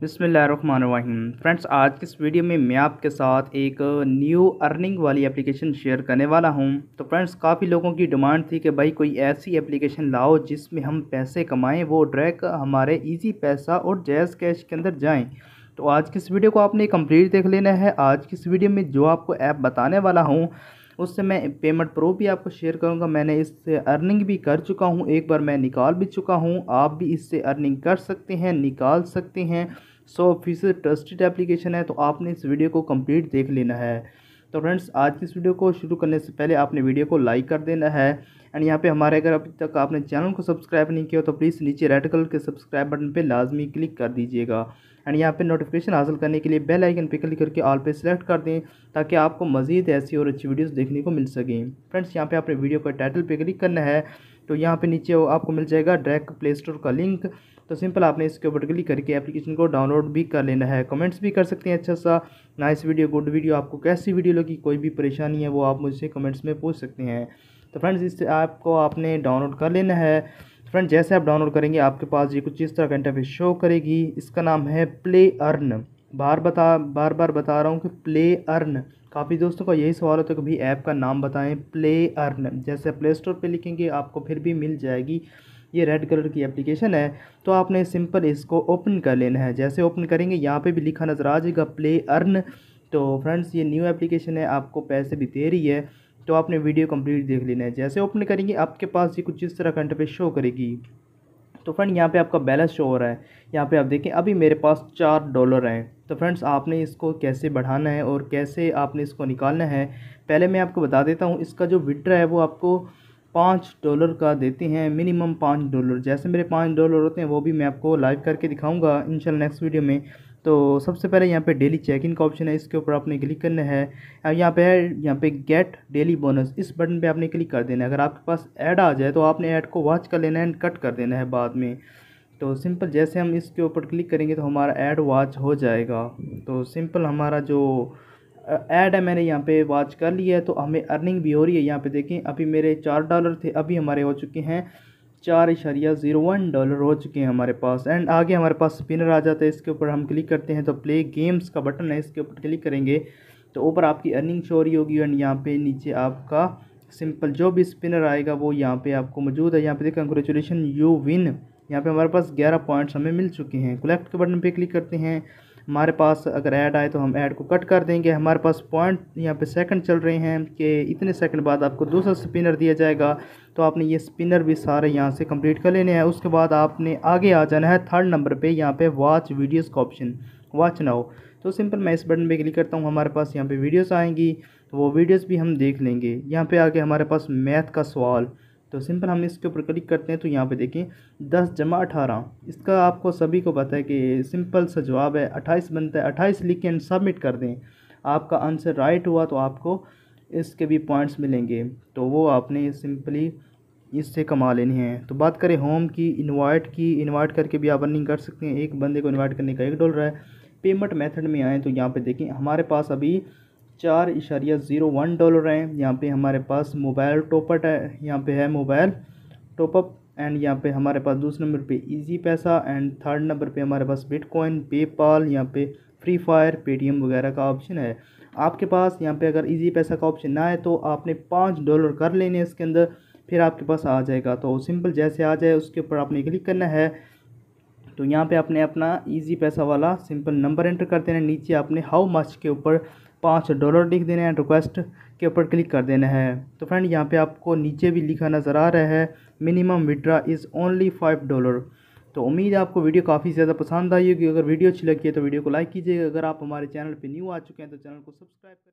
बिसमीम फ्रेंड्स आज के इस वीडियो में मैं आपके साथ एक न्यू अर्निंग वाली एप्लीकेशन शेयर करने वाला हूं तो फ्रेंड्स काफ़ी लोगों की डिमांड थी कि भाई कोई ऐसी एप्लीकेशन लाओ जिसमें हम पैसे कमाएं वो ड्रैक हमारे इजी पैसा और जैज़ कैश के अंदर जाएं तो आज की इस वीडियो को आपने कम्प्लीट देख लेना है आज की इस वीडियो में जो आपको ऐप बताने वाला हूँ उससे मैं पेमेंट प्रो भी आपको शेयर करूँगा मैंने इससे अर्निंग भी कर चुका हूँ एक बार मैं निकाल भी चुका हूँ आप भी इससे अर्निंग कर सकते हैं निकाल सकते हैं सौ फीसद ट्रस्टेड एप्लीकेशन है तो आपने इस वीडियो को कंप्लीट देख लेना है तो फ्रेंड्स आज की इस वीडियो को शुरू करने से पहले आपने वीडियो को लाइक कर देना है एंड यहाँ पे हमारे अगर अभी तक आपने चैनल को सब्सक्राइब नहीं किया तो प्लीज़ नीचे रेड कलर के सब्सक्राइब बटन पे लाजमी क्लिक कर दीजिएगा एंड यहाँ पे नोटिफिकेशन हासिल करने के लिए बेल आइकन पे क्लिक करके ऑल पे सेलेक्ट कर दें ताकि आपको मजीद ऐसी और अच्छी वीडियोस देखने को मिल सकें फ्रेंड्स यहाँ पे आपने वीडियो का टाइटल पे क्लिक करना है तो यहाँ पे नीचे आपको मिल जाएगा डायरेक्ट प्ले स्टोर का लिंक तो सिंपल आपने इसके ऊपर क्लिक करके एप्लीकेशन को डाउनलोड भी कर लेना है कमेंट्स भी कर सकते हैं अच्छा सा नाइस वीडियो गुड वीडियो आपको कैसी वीडियो लगी कोई भी परेशानी है वो आप मुझसे कमेंट्स में पूछ सकते हैं तो फ्रेंड्स इस ऐप को आपने डाउनलोड कर लेना है फ्रेंड जैसे आप डाउनलोड करेंगे आपके पास ये कुछ इस तरह का इंटरफेस शो करेगी इसका नाम है प्ले अर्न बार बता बार बार बता रहा हूँ कि प्ले अर्न काफ़ी दोस्तों का यही सवाल होता है कि भाई ऐप का नाम बताएं प्ले अर्न जैसे प्ले स्टोर पर लिखेंगे आपको फिर भी मिल जाएगी ये रेड कलर की एप्लीकेशन है तो आपने सिंपल इसको ओपन कर लेना है जैसे ओपन करेंगे यहाँ पे भी लिखा नज़र आ जाएगा प्ले अर्न तो फ्रेंड्स ये न्यू एप्लीकेशन है आपको पैसे भी दे रही है तो आपने वीडियो कम्प्लीट देख लेना है जैसे ओपन करेंगे आपके पास ये कुछ इस तरह का इंटरफेस शो करेगी तो फ्रेंड यहाँ पे आपका बैलेंस शो हो रहा है यहाँ पे आप देखें अभी मेरे पास चार डॉलर हैं तो फ्रेंड्स आपने इसको कैसे बढ़ाना है और कैसे आपने इसको निकालना है पहले मैं आपको बता देता हूँ इसका जो विड्रा है वो आपको पाँच डॉलर का देते हैं मिनिमम पाँच डॉलर जैसे मेरे पाँच डॉलर होते हैं वो भी मैं आपको लाइव करके दिखाऊँगा इनशाला नेक्स्ट वीडियो में तो सबसे पहले यहाँ पे डेली चेक इन का ऑप्शन है इसके ऊपर आपने क्लिक करना है यहाँ पे है यहाँ पे गेट डेली बोनस इस बटन पे आपने क्लिक कर देना है अगर आपके पास ऐड आ जाए तो आपने ऐड को वॉच कर लेना है एंड कट कर देना है बाद में तो सिंपल जैसे हम इसके ऊपर क्लिक करेंगे तो हमारा ऐड वॉच हो जाएगा तो सिंपल हमारा जो ऐड है मैंने यहाँ पे वॉच कर लिया है तो हमें अर्निंग भी हो रही है यहाँ पे देखें अभी मेरे चार डॉलर थे अभी हमारे हो चुके हैं चार इशारिया ज़ीरो वन डॉलर हो चुके हैं हमारे पास एंड आगे हमारे पास स्पिनर आ जाता है इसके ऊपर हम क्लिक करते हैं तो प्ले गेम्स का बटन है इसके ऊपर क्लिक करेंगे तो ऊपर आपकी अर्निंग शोरी होगी एंड यहाँ पे नीचे आपका सिंपल जो भी स्पिनर आएगा वो यहाँ पे आपको मौजूद है यहाँ पे देखें कंग्रेचुलेशन यू विन यहाँ पे हमारे पास ग्यारह पॉइंट्स हमें मिल चुके हैं कलेक्ट के बटन पर क्लिक करते हैं हमारे पास अगर ऐड आए तो हम ऐड को कट कर देंगे हमारे पास पॉइंट यहाँ पे सेकंड चल रहे हैं कि इतने सेकंड बाद आपको दूसरा स्पिनर दिया जाएगा तो आपने ये स्पिनर भी सारे यहाँ से कंप्लीट कर लेने हैं उसके बाद आपने आगे आ जाना है थर्ड नंबर पर यहाँ पर वॉच वीडियोज़ का ऑप्शन वॉच नाउ तो सिंपल मैं इस बटन पर क्लिक करता हूँ हमारे पास यहाँ पर वीडियोज़ आएँगी तो वो वीडियोज़ भी हम देख लेंगे यहाँ पर आगे हमारे पास मैथ का सवाल तो सिंपल हम इसके ऊपर क्लिक करते हैं तो यहाँ पे देखिए दस जमा अठारह इसका आपको सभी को पता है कि सिंपल सा जवाब है अट्ठाईस बनता है अट्ठाईस लिख के सबमिट कर दें आपका आंसर राइट हुआ तो आपको इसके भी पॉइंट्स मिलेंगे तो वो आपने सिंपली इससे कमा लेनी है तो बात करें होम की इन्वाइट की इन्वाइट करके भी आप अर्निंग कर सकते हैं एक बंदे को इन्वाइट करने का एक डॉलर है पेमेंट मेथड में आएँ तो यहाँ पे देखें हमारे पास अभी चार इशारिया ज़ीरो वन डॉलर हैं यहाँ पे हमारे पास मोबाइल टॉपअप है यहाँ पे है मोबाइल टॉपअप एंड यहाँ पे हमारे पास दूसरे नंबर पे इजी पैसा एंड थर्ड नंबर पे हमारे पास बिटकॉइन पेपाल यहाँ पे फ्री फायर पेटीएम वगैरह का ऑप्शन है आपके पास यहाँ पे अगर इजी पैसा का ऑप्शन ना है तो आपने पाँच डॉलर कर लेने इसके अंदर फिर आपके पास आ जाएगा तो सिंपल जैसे आ जाए उसके ऊपर आपने क्लिक करना है तो यहाँ पे आपने अपना इजी पैसा वाला सिंपल नंबर एंटर कर देना नीचे आपने हाउ मच के ऊपर पाँच डॉलर लिख देना है रिक्वेस्ट के ऊपर क्लिक कर देना है तो फ्रेंड यहाँ पे आपको नीचे भी लिखा नज़र आ रहा है minimum withdraw is only five dollar तो उम्मीद है आपको वीडियो काफ़ी ज़्यादा पसंद आई होगी अगर वीडियो अच्छी लगी है तो वीडियो को लाइक कीजिएगा अगर आप हमारे चैनल पर न्यू आ चुके हैं तो चैनल को सब्सक्राइब करें